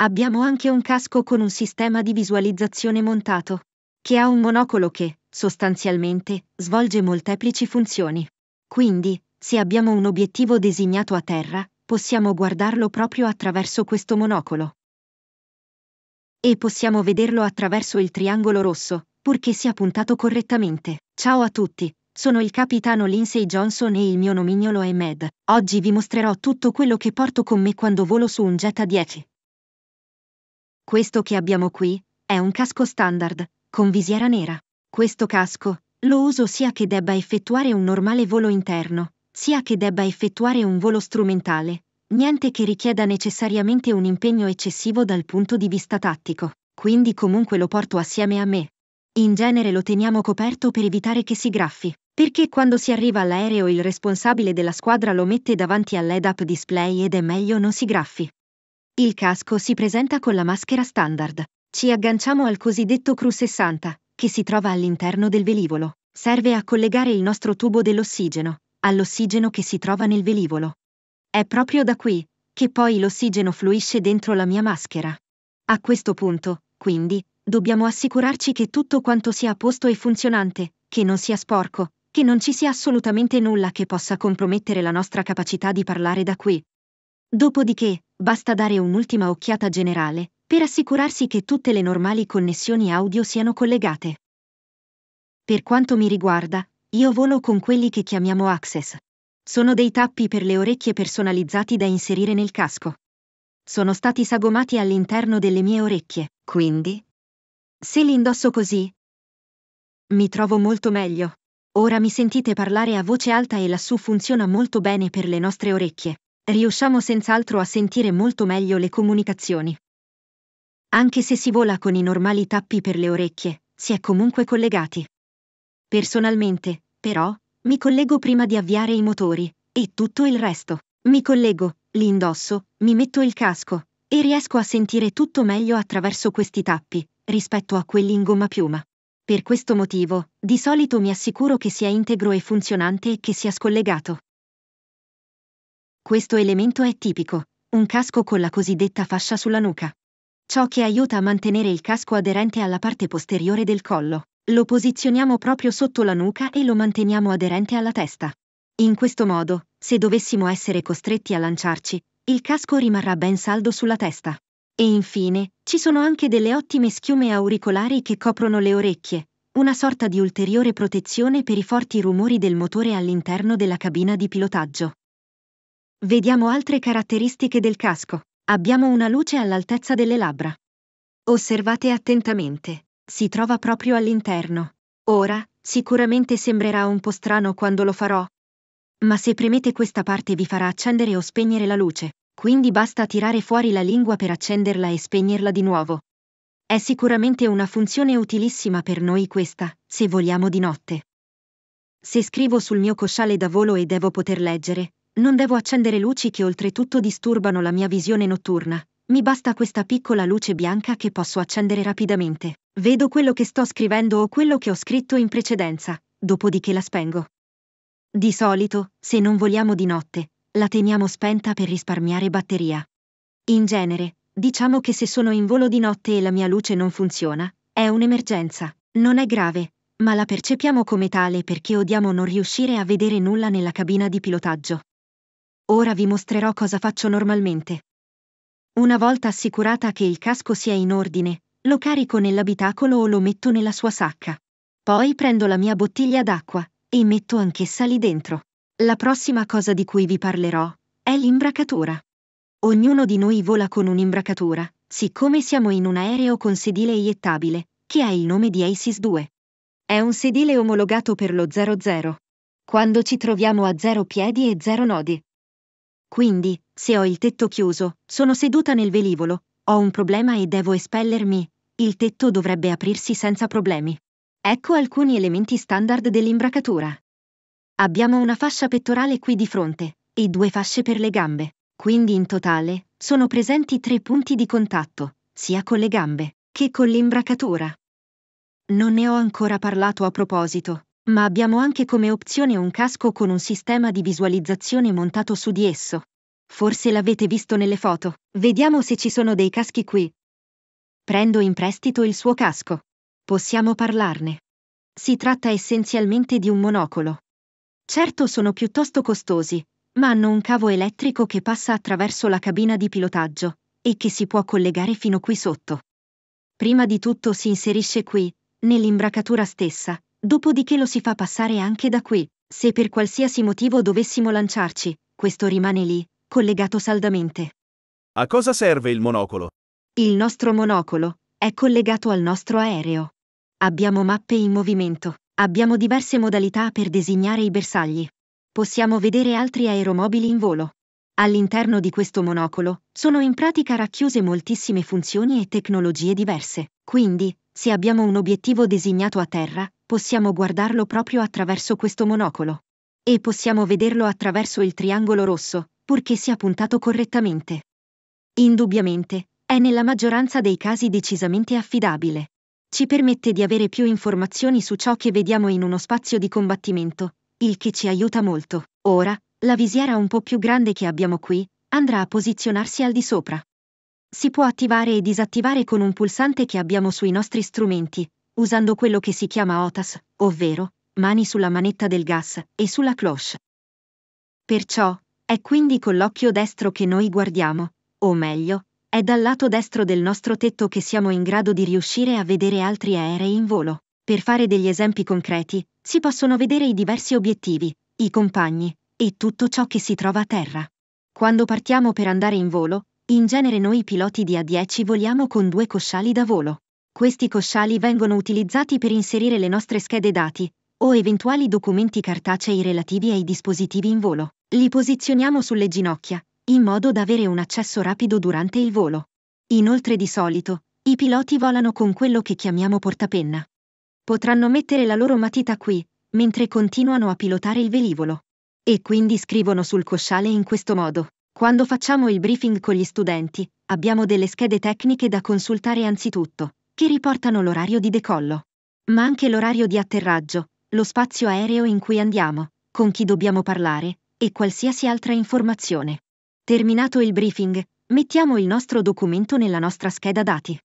Abbiamo anche un casco con un sistema di visualizzazione montato, che ha un monocolo che, sostanzialmente, svolge molteplici funzioni. Quindi, se abbiamo un obiettivo designato a terra, possiamo guardarlo proprio attraverso questo monocolo. E possiamo vederlo attraverso il triangolo rosso, purché sia puntato correttamente. Ciao a tutti, sono il capitano Lindsay Johnson e il mio nomignolo è Med. Oggi vi mostrerò tutto quello che porto con me quando volo su un jet a 10. Questo che abbiamo qui è un casco standard, con visiera nera. Questo casco lo uso sia che debba effettuare un normale volo interno, sia che debba effettuare un volo strumentale, niente che richieda necessariamente un impegno eccessivo dal punto di vista tattico, quindi comunque lo porto assieme a me. In genere lo teniamo coperto per evitare che si graffi, perché quando si arriva all'aereo il responsabile della squadra lo mette davanti all'head-up display ed è meglio non si graffi. Il casco si presenta con la maschera standard. Ci agganciamo al cosiddetto Cru 60, che si trova all'interno del velivolo. Serve a collegare il nostro tubo dell'ossigeno all'ossigeno che si trova nel velivolo. È proprio da qui che poi l'ossigeno fluisce dentro la mia maschera. A questo punto, quindi, dobbiamo assicurarci che tutto quanto sia a posto e funzionante, che non sia sporco, che non ci sia assolutamente nulla che possa compromettere la nostra capacità di parlare da qui, Dopodiché, basta dare un'ultima occhiata generale, per assicurarsi che tutte le normali connessioni audio siano collegate. Per quanto mi riguarda, io volo con quelli che chiamiamo Access. Sono dei tappi per le orecchie personalizzati da inserire nel casco. Sono stati sagomati all'interno delle mie orecchie, quindi... Se li indosso così... Mi trovo molto meglio. Ora mi sentite parlare a voce alta e lassù funziona molto bene per le nostre orecchie, riusciamo senz'altro a sentire molto meglio le comunicazioni. Anche se si vola con i normali tappi per le orecchie, si è comunque collegati. Personalmente, però, mi collego prima di avviare i motori, e tutto il resto. Mi collego, li indosso, mi metto il casco, e riesco a sentire tutto meglio attraverso questi tappi, rispetto a quelli in gomma piuma. Per questo motivo, di solito mi assicuro che sia integro e funzionante e che sia scollegato. Questo elemento è tipico, un casco con la cosiddetta fascia sulla nuca. Ciò che aiuta a mantenere il casco aderente alla parte posteriore del collo. Lo posizioniamo proprio sotto la nuca e lo manteniamo aderente alla testa. In questo modo, se dovessimo essere costretti a lanciarci, il casco rimarrà ben saldo sulla testa. E infine, ci sono anche delle ottime schiume auricolari che coprono le orecchie, una sorta di ulteriore protezione per i forti rumori del motore all'interno della cabina di pilotaggio. Vediamo altre caratteristiche del casco. Abbiamo una luce all'altezza delle labbra. Osservate attentamente. Si trova proprio all'interno. Ora, sicuramente sembrerà un po' strano quando lo farò. Ma se premete questa parte vi farà accendere o spegnere la luce, quindi basta tirare fuori la lingua per accenderla e spegnerla di nuovo. È sicuramente una funzione utilissima per noi questa, se vogliamo di notte. Se scrivo sul mio cosciale da volo e devo poter leggere, non devo accendere luci che oltretutto disturbano la mia visione notturna. Mi basta questa piccola luce bianca che posso accendere rapidamente. Vedo quello che sto scrivendo o quello che ho scritto in precedenza, dopodiché la spengo. Di solito, se non vogliamo di notte, la teniamo spenta per risparmiare batteria. In genere, diciamo che se sono in volo di notte e la mia luce non funziona, è un'emergenza. Non è grave, ma la percepiamo come tale perché odiamo non riuscire a vedere nulla nella cabina di pilotaggio. Ora vi mostrerò cosa faccio normalmente. Una volta assicurata che il casco sia in ordine, lo carico nell'abitacolo o lo metto nella sua sacca. Poi prendo la mia bottiglia d'acqua e metto anch'essa lì dentro. La prossima cosa di cui vi parlerò è l'imbracatura. Ognuno di noi vola con un'imbracatura, siccome siamo in un aereo con sedile iettabile, che ha il nome di ACES 2. È un sedile omologato per lo 00. Quando ci troviamo a 0 piedi e 0 nodi, quindi, se ho il tetto chiuso, sono seduta nel velivolo, ho un problema e devo espellermi, il tetto dovrebbe aprirsi senza problemi. Ecco alcuni elementi standard dell'imbracatura. Abbiamo una fascia pettorale qui di fronte, e due fasce per le gambe, quindi in totale sono presenti tre punti di contatto, sia con le gambe che con l'imbracatura. Non ne ho ancora parlato a proposito, ma abbiamo anche come opzione un casco con un sistema di visualizzazione montato su di esso. Forse l'avete visto nelle foto, vediamo se ci sono dei caschi qui. Prendo in prestito il suo casco. Possiamo parlarne. Si tratta essenzialmente di un monocolo. Certo sono piuttosto costosi, ma hanno un cavo elettrico che passa attraverso la cabina di pilotaggio e che si può collegare fino qui sotto. Prima di tutto si inserisce qui, nell'imbracatura stessa, Dopodiché lo si fa passare anche da qui. Se per qualsiasi motivo dovessimo lanciarci, questo rimane lì, collegato saldamente. A cosa serve il monocolo? Il nostro monocolo è collegato al nostro aereo. Abbiamo mappe in movimento, abbiamo diverse modalità per designare i bersagli. Possiamo vedere altri aeromobili in volo. All'interno di questo monocolo sono in pratica racchiuse moltissime funzioni e tecnologie diverse, quindi, se abbiamo un obiettivo designato a terra, possiamo guardarlo proprio attraverso questo monocolo. E possiamo vederlo attraverso il triangolo rosso, purché sia puntato correttamente. Indubbiamente, è nella maggioranza dei casi decisamente affidabile. Ci permette di avere più informazioni su ciò che vediamo in uno spazio di combattimento, il che ci aiuta molto. Ora, la visiera un po' più grande che abbiamo qui andrà a posizionarsi al di sopra. Si può attivare e disattivare con un pulsante che abbiamo sui nostri strumenti, usando quello che si chiama OTAS, ovvero mani sulla manetta del gas e sulla cloche. Perciò, è quindi con l'occhio destro che noi guardiamo, o meglio, è dal lato destro del nostro tetto che siamo in grado di riuscire a vedere altri aerei in volo. Per fare degli esempi concreti, si possono vedere i diversi obiettivi, i compagni, e tutto ciò che si trova a terra. Quando partiamo per andare in volo, in genere noi piloti di A10 voliamo con due cosciali da volo. Questi cosciali vengono utilizzati per inserire le nostre schede dati o eventuali documenti cartacei relativi ai dispositivi in volo. Li posizioniamo sulle ginocchia, in modo da avere un accesso rapido durante il volo. Inoltre di solito, i piloti volano con quello che chiamiamo portapenna. Potranno mettere la loro matita qui, mentre continuano a pilotare il velivolo. E quindi scrivono sul cosciale in questo modo. Quando facciamo il briefing con gli studenti, abbiamo delle schede tecniche da consultare anzitutto, che riportano l'orario di decollo, ma anche l'orario di atterraggio, lo spazio aereo in cui andiamo, con chi dobbiamo parlare, e qualsiasi altra informazione. Terminato il briefing, mettiamo il nostro documento nella nostra scheda dati.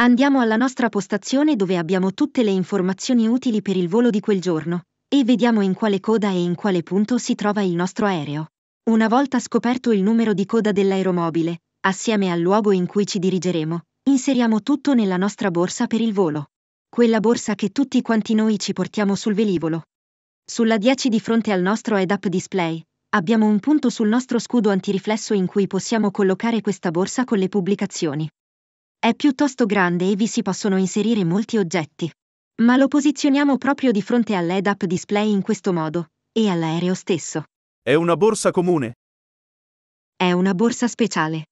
Andiamo alla nostra postazione dove abbiamo tutte le informazioni utili per il volo di quel giorno, e vediamo in quale coda e in quale punto si trova il nostro aereo. Una volta scoperto il numero di coda dell'aeromobile, assieme al luogo in cui ci dirigeremo, inseriamo tutto nella nostra borsa per il volo. Quella borsa che tutti quanti noi ci portiamo sul velivolo. Sulla 10 di fronte al nostro head-up display, abbiamo un punto sul nostro scudo antiriflesso in cui possiamo collocare questa borsa con le pubblicazioni. È piuttosto grande e vi si possono inserire molti oggetti. Ma lo posizioniamo proprio di fronte all'EDAP display in questo modo, e all'aereo stesso. È una borsa comune. È una borsa speciale.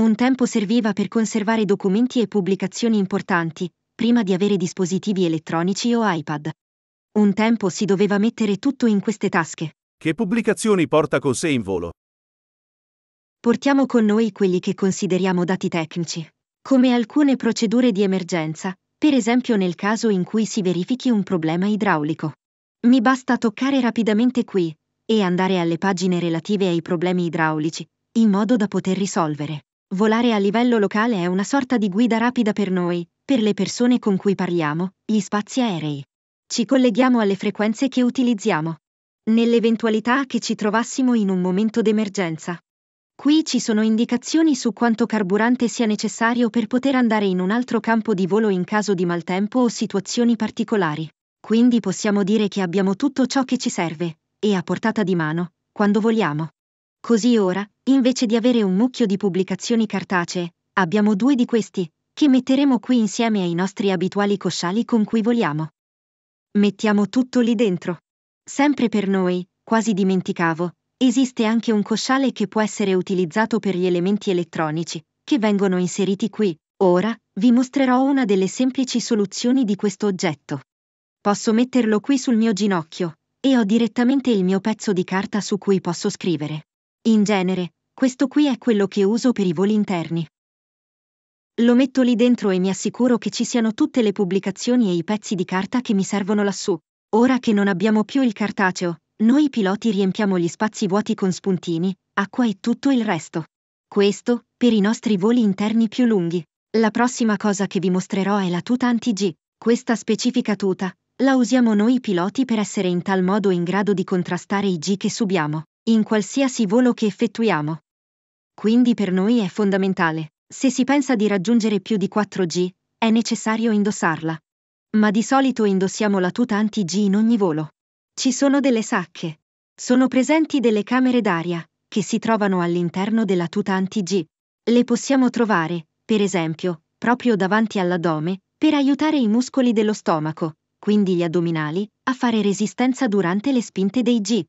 Un tempo serviva per conservare documenti e pubblicazioni importanti, prima di avere dispositivi elettronici o iPad. Un tempo si doveva mettere tutto in queste tasche. Che pubblicazioni porta con sé in volo? Portiamo con noi quelli che consideriamo dati tecnici, come alcune procedure di emergenza, per esempio nel caso in cui si verifichi un problema idraulico. Mi basta toccare rapidamente qui e andare alle pagine relative ai problemi idraulici, in modo da poter risolvere. Volare a livello locale è una sorta di guida rapida per noi, per le persone con cui parliamo, gli spazi aerei. Ci colleghiamo alle frequenze che utilizziamo. Nell'eventualità che ci trovassimo in un momento d'emergenza, Qui ci sono indicazioni su quanto carburante sia necessario per poter andare in un altro campo di volo in caso di maltempo o situazioni particolari. Quindi possiamo dire che abbiamo tutto ciò che ci serve, e a portata di mano, quando vogliamo. Così ora, invece di avere un mucchio di pubblicazioni cartacee, abbiamo due di questi, che metteremo qui insieme ai nostri abituali cosciali con cui vogliamo. Mettiamo tutto lì dentro. Sempre per noi, quasi dimenticavo, Esiste anche un cosciale che può essere utilizzato per gli elementi elettronici, che vengono inseriti qui. Ora, vi mostrerò una delle semplici soluzioni di questo oggetto. Posso metterlo qui sul mio ginocchio, e ho direttamente il mio pezzo di carta su cui posso scrivere. In genere, questo qui è quello che uso per i voli interni. Lo metto lì dentro e mi assicuro che ci siano tutte le pubblicazioni e i pezzi di carta che mi servono lassù. Ora che non abbiamo più il cartaceo, noi piloti riempiamo gli spazi vuoti con spuntini, acqua e tutto il resto. Questo, per i nostri voli interni più lunghi. La prossima cosa che vi mostrerò è la tuta anti-G. Questa specifica tuta, la usiamo noi piloti per essere in tal modo in grado di contrastare i G che subiamo, in qualsiasi volo che effettuiamo. Quindi per noi è fondamentale. Se si pensa di raggiungere più di 4G, è necessario indossarla. Ma di solito indossiamo la tuta anti-G in ogni volo. Ci sono delle sacche. Sono presenti delle camere d'aria, che si trovano all'interno della tuta anti-G. Le possiamo trovare, per esempio, proprio davanti all'addome, per aiutare i muscoli dello stomaco, quindi gli addominali, a fare resistenza durante le spinte dei G.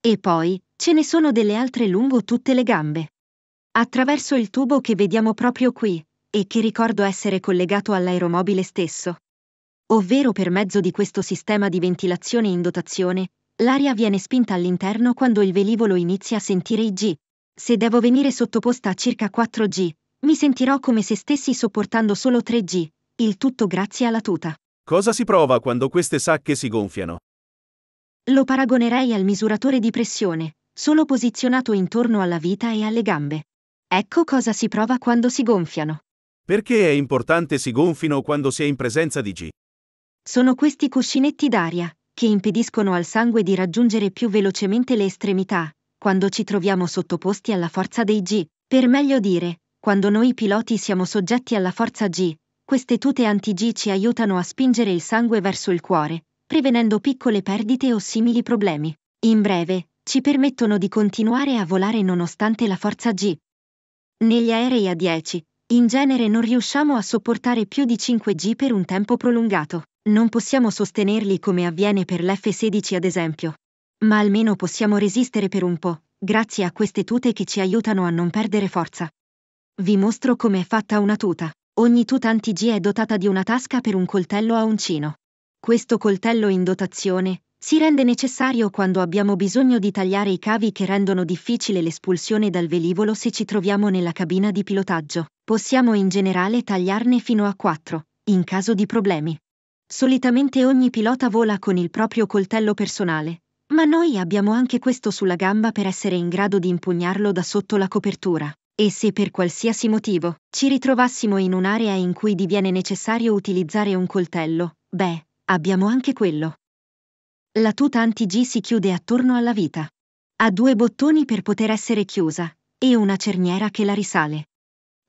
E poi, ce ne sono delle altre lungo tutte le gambe. Attraverso il tubo che vediamo proprio qui, e che ricordo essere collegato all'aeromobile stesso ovvero per mezzo di questo sistema di ventilazione in dotazione, l'aria viene spinta all'interno quando il velivolo inizia a sentire i G. Se devo venire sottoposta a circa 4 G, mi sentirò come se stessi sopportando solo 3 G, il tutto grazie alla tuta. Cosa si prova quando queste sacche si gonfiano? Lo paragonerei al misuratore di pressione, solo posizionato intorno alla vita e alle gambe. Ecco cosa si prova quando si gonfiano. Perché è importante si gonfino quando si è in presenza di G? Sono questi cuscinetti d'aria, che impediscono al sangue di raggiungere più velocemente le estremità, quando ci troviamo sottoposti alla forza dei G. Per meglio dire, quando noi piloti siamo soggetti alla forza G, queste tute anti-G ci aiutano a spingere il sangue verso il cuore, prevenendo piccole perdite o simili problemi. In breve, ci permettono di continuare a volare nonostante la forza G. Negli aerei a 10, in genere non riusciamo a sopportare più di 5G per un tempo prolungato. Non possiamo sostenerli come avviene per l'F-16 ad esempio. Ma almeno possiamo resistere per un po', grazie a queste tute che ci aiutano a non perdere forza. Vi mostro come è fatta una tuta. Ogni tuta anti-G è dotata di una tasca per un coltello a uncino. Questo coltello in dotazione si rende necessario quando abbiamo bisogno di tagliare i cavi che rendono difficile l'espulsione dal velivolo se ci troviamo nella cabina di pilotaggio. Possiamo in generale tagliarne fino a 4, in caso di problemi. Solitamente ogni pilota vola con il proprio coltello personale, ma noi abbiamo anche questo sulla gamba per essere in grado di impugnarlo da sotto la copertura. E se per qualsiasi motivo ci ritrovassimo in un'area in cui diviene necessario utilizzare un coltello, beh, abbiamo anche quello. La tuta anti-G si chiude attorno alla vita. Ha due bottoni per poter essere chiusa, e una cerniera che la risale.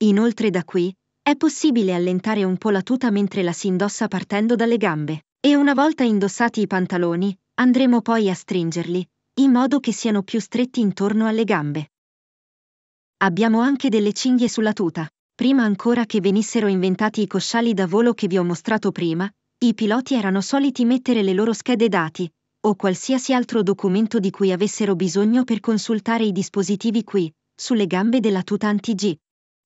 Inoltre da qui è possibile allentare un po' la tuta mentre la si indossa partendo dalle gambe, e una volta indossati i pantaloni, andremo poi a stringerli, in modo che siano più stretti intorno alle gambe. Abbiamo anche delle cinghie sulla tuta. Prima ancora che venissero inventati i cosciali da volo che vi ho mostrato prima, i piloti erano soliti mettere le loro schede dati, o qualsiasi altro documento di cui avessero bisogno per consultare i dispositivi qui, sulle gambe della tuta anti-G.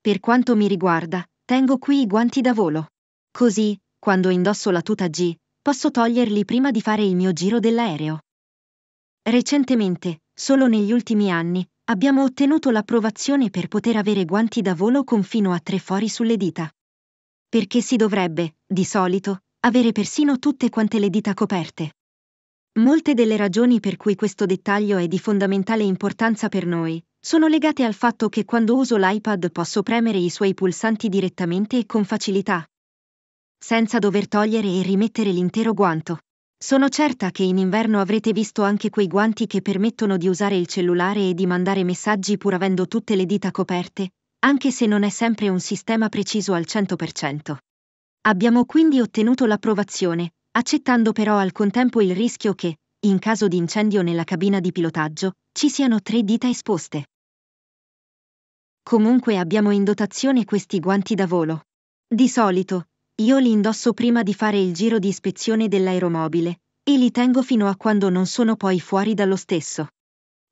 Per quanto mi riguarda, Tengo qui i guanti da volo. Così, quando indosso la tuta G, posso toglierli prima di fare il mio giro dell'aereo. Recentemente, solo negli ultimi anni, abbiamo ottenuto l'approvazione per poter avere guanti da volo con fino a tre fori sulle dita. Perché si dovrebbe, di solito, avere persino tutte quante le dita coperte. Molte delle ragioni per cui questo dettaglio è di fondamentale importanza per noi sono legate al fatto che quando uso l'iPad posso premere i suoi pulsanti direttamente e con facilità. Senza dover togliere e rimettere l'intero guanto. Sono certa che in inverno avrete visto anche quei guanti che permettono di usare il cellulare e di mandare messaggi pur avendo tutte le dita coperte, anche se non è sempre un sistema preciso al 100%. Abbiamo quindi ottenuto l'approvazione, accettando però al contempo il rischio che, in caso di incendio nella cabina di pilotaggio, ci siano tre dita esposte. Comunque abbiamo in dotazione questi guanti da volo. Di solito, io li indosso prima di fare il giro di ispezione dell'aeromobile, e li tengo fino a quando non sono poi fuori dallo stesso.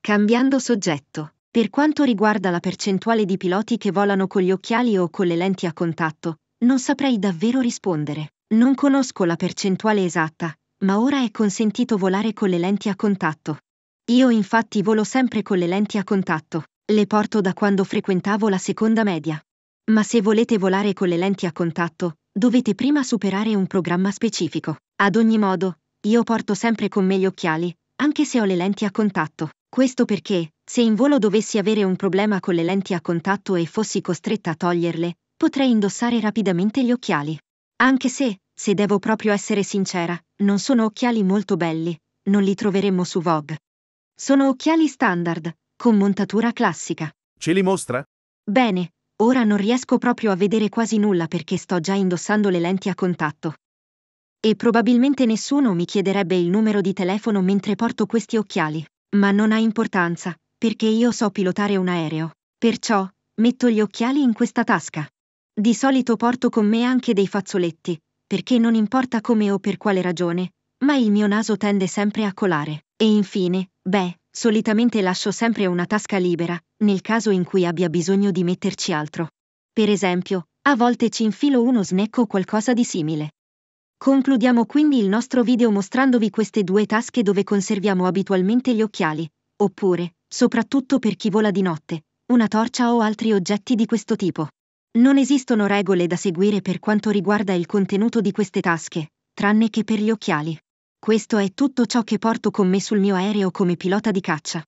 Cambiando soggetto, per quanto riguarda la percentuale di piloti che volano con gli occhiali o con le lenti a contatto, non saprei davvero rispondere. Non conosco la percentuale esatta, ma ora è consentito volare con le lenti a contatto. Io infatti volo sempre con le lenti a contatto. Le porto da quando frequentavo la seconda media. Ma se volete volare con le lenti a contatto, dovete prima superare un programma specifico. Ad ogni modo, io porto sempre con me gli occhiali, anche se ho le lenti a contatto. Questo perché, se in volo dovessi avere un problema con le lenti a contatto e fossi costretta a toglierle, potrei indossare rapidamente gli occhiali. Anche se, se devo proprio essere sincera, non sono occhiali molto belli, non li troveremmo su Vogue. Sono occhiali standard, con montatura classica. Ce li mostra? Bene, ora non riesco proprio a vedere quasi nulla perché sto già indossando le lenti a contatto. E probabilmente nessuno mi chiederebbe il numero di telefono mentre porto questi occhiali, ma non ha importanza, perché io so pilotare un aereo. Perciò, metto gli occhiali in questa tasca. Di solito porto con me anche dei fazzoletti, perché non importa come o per quale ragione, ma il mio naso tende sempre a colare. E infine, beh, Solitamente lascio sempre una tasca libera, nel caso in cui abbia bisogno di metterci altro. Per esempio, a volte ci infilo uno snack o qualcosa di simile. Concludiamo quindi il nostro video mostrandovi queste due tasche dove conserviamo abitualmente gli occhiali, oppure, soprattutto per chi vola di notte, una torcia o altri oggetti di questo tipo. Non esistono regole da seguire per quanto riguarda il contenuto di queste tasche, tranne che per gli occhiali. Questo è tutto ciò che porto con me sul mio aereo come pilota di caccia.